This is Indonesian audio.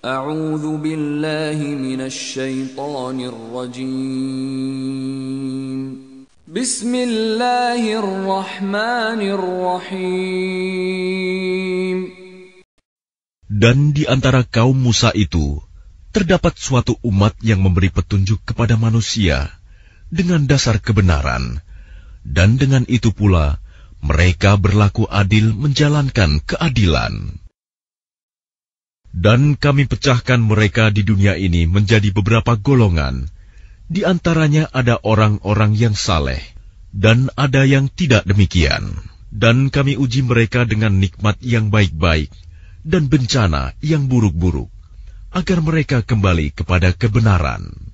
أعوذ بالله من الشيطان الرجيم بسم الله الرحمن الرحيم Dan di antara kaum Musa itu, terdapat suatu umat yang memberi petunjuk kepada manusia dengan dasar kebenaran, dan dengan itu pula mereka berlaku adil menjalankan keadilan. Dan kami pecahkan mereka di dunia ini menjadi beberapa golongan. Di antaranya ada orang-orang yang saleh, dan ada yang tidak demikian. Dan kami uji mereka dengan nikmat yang baik-baik, dan bencana yang buruk-buruk, agar mereka kembali kepada kebenaran.